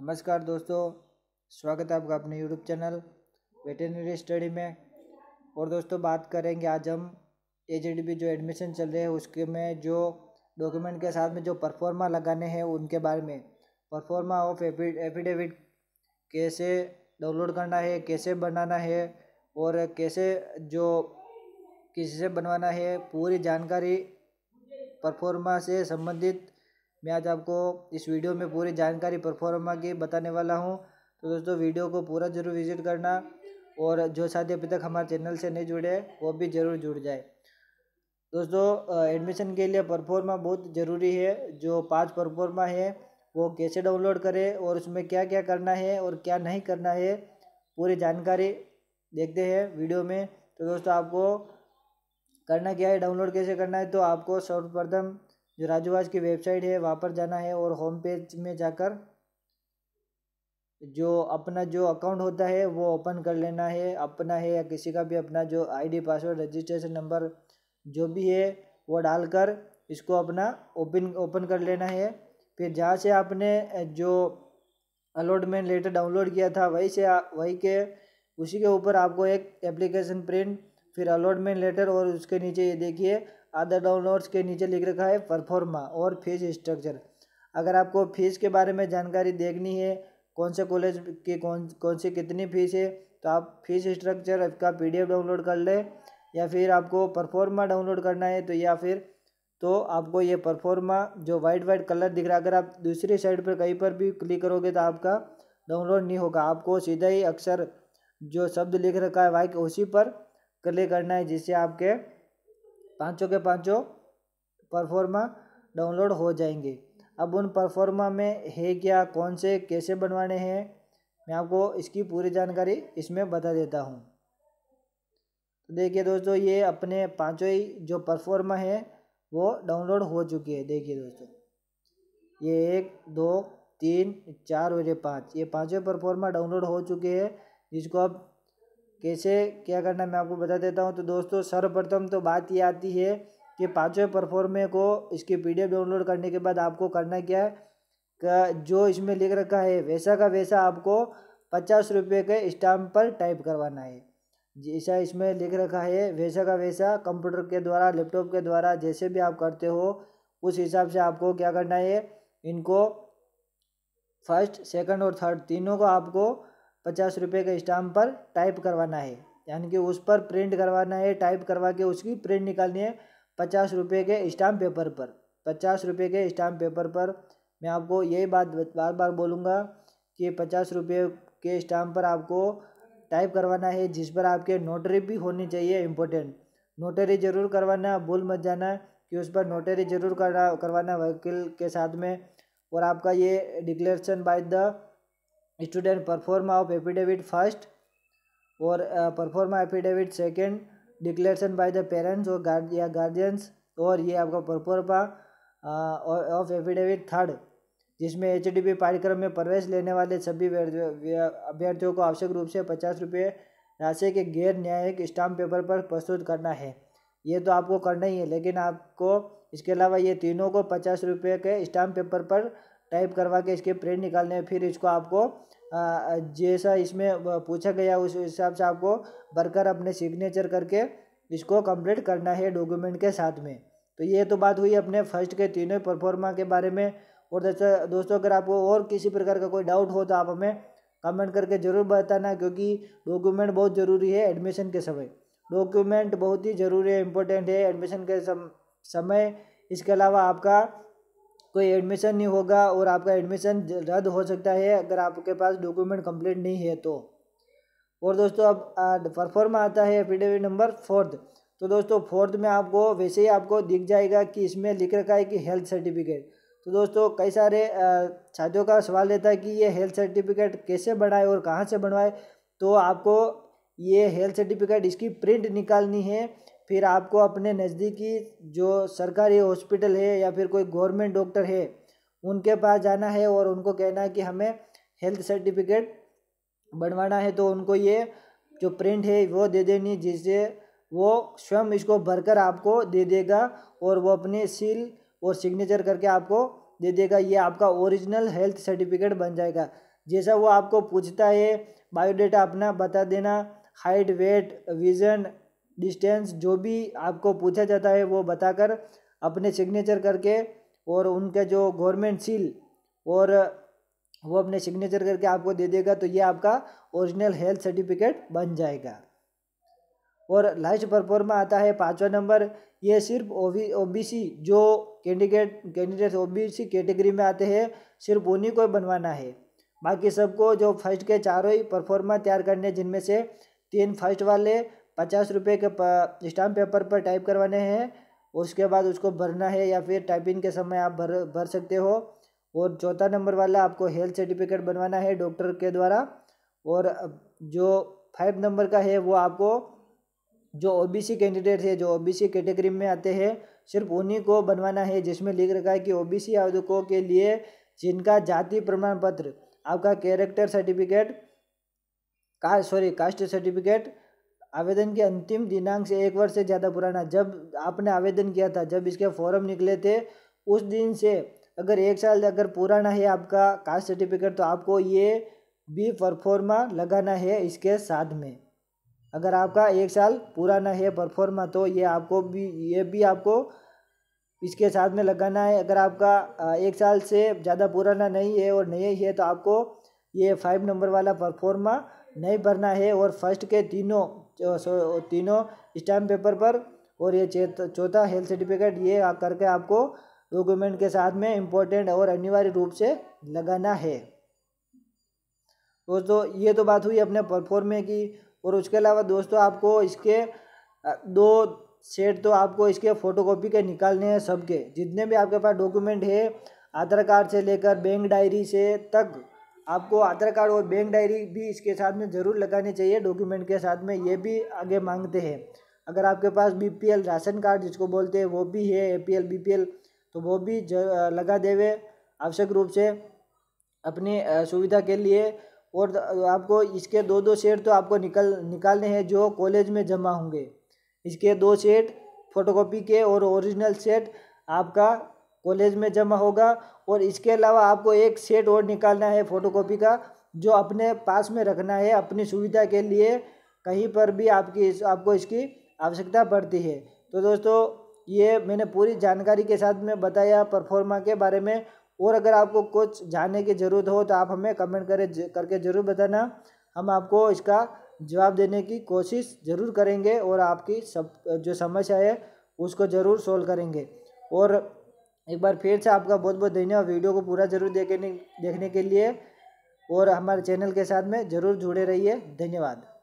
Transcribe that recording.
नमस्कार दोस्तों स्वागत है आपका अपने यूट्यूब चैनल वेटेनरी स्टडी में और दोस्तों बात करेंगे आज हम ए जो एडमिशन चल रहे हैं उसके में जो डॉक्यूमेंट के साथ में जो परफॉर्मा लगाने हैं उनके बारे में परफॉर्मा ऑफ एफिडेविट कैसे डाउनलोड करना है कैसे बनाना है और कैसे जो किसी से बनवाना है पूरी जानकारी परफॉर्मा से संबंधित मैं आज आपको इस वीडियो में पूरी जानकारी परफॉर्मा की बताने वाला हूँ तो दोस्तों वीडियो को पूरा ज़रूर विजिट करना और जो साथी अभी तक हमारे चैनल से नहीं जुड़े वो भी ज़रूर जुड़ जाए दोस्तों एडमिशन के लिए परफॉर्मा बहुत ज़रूरी है जो पाँच परफॉर्मा है वो कैसे डाउनलोड करें और उसमें क्या क्या करना है और क्या नहीं करना है पूरी जानकारी देखते हैं वीडियो में तो दोस्तों आपको करना क्या है डाउनलोड कैसे करना है तो आपको सर्वप्रथम जो राजूवाज की वेबसाइट है वहाँ पर जाना है और होम पेज में जाकर जो अपना जो अकाउंट होता है वो ओपन कर लेना है अपना है या किसी का भी अपना जो आईडी पासवर्ड रजिस्ट्रेशन नंबर जो भी है वो डालकर इसको अपना ओपन ओपन कर लेना है फिर जहाँ से आपने जो अलॉटमेंट लेटर डाउनलोड किया था वहीं से वहीं के उसी के ऊपर आपको एक एप्लीकेशन प्रिंट फिर अलॉटमेंट लेटर और उसके नीचे ये देखिए अदर डाउनलोड्स के नीचे लिख रखा है परफॉर्मा और फीस स्ट्रक्चर अगर आपको फीस के बारे में जानकारी देखनी है कौन से कॉलेज की कौन कौन सी कितनी फीस है तो आप फीस स्ट्रक्चर का पी डाउनलोड कर लें या फिर आपको परफॉर्मा डाउनलोड करना है तो या फिर तो आपको ये परफॉर्मा जो वाइट वाइट कलर दिख रहा है अगर आप दूसरी साइड पर कहीं पर भी क्लिक करोगे तो आपका डाउनलोड नहीं होगा आपको सीधा ही अक्सर जो शब्द लिख रखा है वाइक उसी पर क्लिक करना है जिससे आपके पाँचों के पाँचों परफॉर्मा डाउनलोड हो जाएंगे अब उन परफॉर्मा में है क्या कौन से कैसे बनवाने हैं मैं आपको इसकी पूरी जानकारी इसमें बता देता हूँ तो देखिए दोस्तों ये अपने पाँचों ही जो परफॉर्मा है वो डाउनलोड हो चुकी है देखिए दोस्तों ये एक दो तीन चार और ये पाँच ये पाँचों परफॉर्मा डाउनलोड हो चुके हैं जिसको आप कैसे क्या करना है मैं आपको बता देता हूँ तो दोस्तों सर्वप्रथम तो बात ये आती है कि पाँचवें परफॉर्मे को इसकी पी डाउनलोड करने के बाद आपको करना क्या है का जो इसमें लिख रखा है वैसा का वैसा आपको पचास रुपये के स्टाम्प पर टाइप करवाना है जैसा इसमें लिख रखा है वैसा का वैसा कंप्यूटर के द्वारा लैपटॉप के द्वारा जैसे भी आप करते हो उस हिसाब से आपको क्या करना है इनको फर्स्ट सेकंड और थर्ड तीनों को आपको पचास रुपये का स्टाम्प पर टाइप करवाना है यानी कि उस पर प्रिंट करवाना है टाइप करवा के उसकी प्रिंट निकालनी है पचास रुपये के स्टाम्प पेपर पर पचास रुपये के स्टाम्प पेपर पर मैं आपको यही बात बार बार बोलूँगा कि पचास रुपये के स्टाम्प पर आपको टाइप करवाना है जिस पर आपके नोटरी भी होनी चाहिए इम्पोर्टेंट नोटरी ज़रूर करवाना भूल मत जाना कि उस पर नोटरी ज़रूर करा करवाना वकील के साथ में और आपका ये declaration by the student proforma of affidavit first और proforma affidavit second declaration by the parents और गार्ड या गार्जियंस और ये आपका परफॉर्मा ऑफ एफिडेविट थर्ड जिसमें एच डी पाठ्यक्रम में प्रवेश लेने वाले सभी अभ्यर्थियों को आवश्यक रूप से पचास रुपये राशि के गैर न्यायिक स्टाम्प पेपर पर प्रस्तुत करना है ये तो आपको करना ही है लेकिन आपको इसके अलावा ये तीनों को पचास रुपये के स्टाम्प पेपर पर टाइप करवा के इसके प्रिंट निकालने फिर इसको आपको जैसा इसमें पूछा गया उस हिसाब से आपको बरकर अपने सिग्नेचर करके इसको कंप्लीट करना है डॉक्यूमेंट के साथ में तो ये तो बात हुई अपने फर्स्ट के तीनों परफॉर्मा के बारे में और दोस्तों अगर आपको और किसी प्रकार का कोई डाउट हो तो आप हमें कमेंट करके ज़रूर बताना क्योंकि डॉक्यूमेंट बहुत ज़रूरी है एडमिशन के समय डॉक्यूमेंट बहुत ही ज़रूरी है इम्पोर्टेंट है एडमिशन के सम, समय इसके अलावा आपका कोई एडमिशन नहीं होगा और आपका एडमिशन रद्द हो सकता है अगर आपके पास डॉक्यूमेंट कंप्लीट नहीं है तो और दोस्तों अब परफॉर्म आता है एफिडेविट नंबर फोर्थ तो दोस्तों फोर्थ में आपको वैसे ही आपको दिख जाएगा कि इसमें लिख रखा है कि हेल्थ सर्टिफिकेट तो दोस्तों कई सारे छात्रों का सवाल रहता है कि ये हेल्थ सर्टिफिकेट कैसे बनाए और कहाँ से बनवाए तो आपको ये हेल्थ सर्टिफिकेट इसकी प्रिंट निकालनी है फिर आपको अपने नज़दीकी जो सरकारी हॉस्पिटल है या फिर कोई गवर्नमेंट डॉक्टर है उनके पास जाना है और उनको कहना है कि हमें हेल्थ सर्टिफिकेट बनवाना है तो उनको ये जो प्रिंट है वो दे देनी जिससे वो स्वयं इसको भरकर आपको दे देगा और वो अपने सील और सिग्नेचर करके आपको दे देगा ये आपका ओरिजिनल हेल्थ सर्टिफिकेट बन जाएगा जैसा वो आपको पूछता है बायोडाटा अपना बता देना हाइट वेट विज़न डिस्टेंस जो भी आपको पूछा जाता है वो बताकर अपने सिग्नेचर करके और उनके जो गवर्नमेंट सील और वो अपने सिग्नेचर करके आपको दे देगा तो ये आपका ओरिजिनल हेल्थ सर्टिफिकेट बन जाएगा और लास्ट परपोर में आता है पाँचवा नंबर ये सिर्फ ओ बी सी जो candidate candidate O B C category में आते हैं सिर्फ उन्हीं को बनवाना है बाकी सबको जो फर्स्ट के चारों ही परफॉर्मा तैयार करने जिनमें से तीन फर्स्ट वाले पचास रुपये के स्टाम्प पेपर पर टाइप करवाने हैं उसके बाद उसको भरना है या फिर टाइपिंग के समय आप भर भर सकते हो और चौथा नंबर वाला आपको हेल्थ सर्टिफिकेट बनवाना है डॉक्टर के द्वारा और जो फाइव नंबर का है वो आपको जो ओबीसी कैंडिडेट है जो ओबीसी कैटेगरी में आते हैं सिर्फ उन्हीं को बनवाना है जिसमें लिख रखा है कि ओबीसी आवेदकों के लिए जिनका जाति प्रमाण पत्र आपका कैरेक्टर सर्टिफिकेट का सॉरी कास्ट सर्टिफिकेट आवेदन के अंतिम दिनांक से एक वर्ष से ज़्यादा पुराना जब आपने आवेदन किया था जब इसके फॉर्म निकले थे उस दिन से अगर एक साल अगर पुराना है आपका कास्ट सर्टिफिकेट तो आपको ये बी परफॉर्मा लगाना है इसके साथ में अगर आपका एक साल पुराना है परफॉर्मा तो ये आपको भी ये भी आपको इसके साथ में लगाना है अगर आपका एक साल से ज़्यादा पुराना नहीं है और नहीं है तो आपको ये फाइव नंबर वाला परफॉर्मा नहीं भरना है और फर्स्ट के तीनों तीनों स्टैम्प पेपर पर और ये चौथा हेल्थ सर्टिफिकेट ये करके आपको डॉक्यूमेंट के साथ में इम्पोर्टेंट और अनिवार्य रूप से लगाना है दोस्तों ये तो बात हुई अपने परफॉर्मे की और उसके अलावा दोस्तों आपको इसके दो सेट तो आपको इसके फ़ोटोकॉपी के निकालने हैं सबके जितने भी आपके पास डॉक्यूमेंट है आधार कार्ड से लेकर बैंक डायरी से तक आपको आधार कार्ड और बैंक डायरी भी इसके साथ में ज़रूर लगानी चाहिए डॉक्यूमेंट के साथ में ये भी आगे मांगते हैं अगर आपके पास बीपीएल राशन कार्ड जिसको बोलते हैं वो भी है एपीएल बीपीएल तो वो भी लगा देवे आवश्यक रूप से अपनी सुविधा के लिए और आपको इसके दो दो सेट तो आपको निकल निकालने हैं जो कॉलेज में जमा होंगे इसके दो सेट फोटोकॉपी के और ओरिजिनल सेट आपका कॉलेज में जमा होगा और इसके अलावा आपको एक सेट और निकालना है फ़ोटोकॉपी का जो अपने पास में रखना है अपनी सुविधा के लिए कहीं पर भी आपकी आपको इसकी आवश्यकता पड़ती है तो दोस्तों ये मैंने पूरी जानकारी के साथ में बताया परफॉर्मा के बारे में और अगर आपको कुछ जानने की ज़रूरत हो तो आप हमें कमेंट करें करके ज़रूर बताना हम आपको इसका जवाब देने की कोशिश ज़रूर करेंगे और आपकी सब जो समस्या है उसको ज़रूर सोल्व करेंगे और एक बार फिर से आपका बहुत बहुत धन्यवाद वीडियो को पूरा जरूर देखने देखने के लिए और हमारे चैनल के साथ में ज़रूर जुड़े रहिए धन्यवाद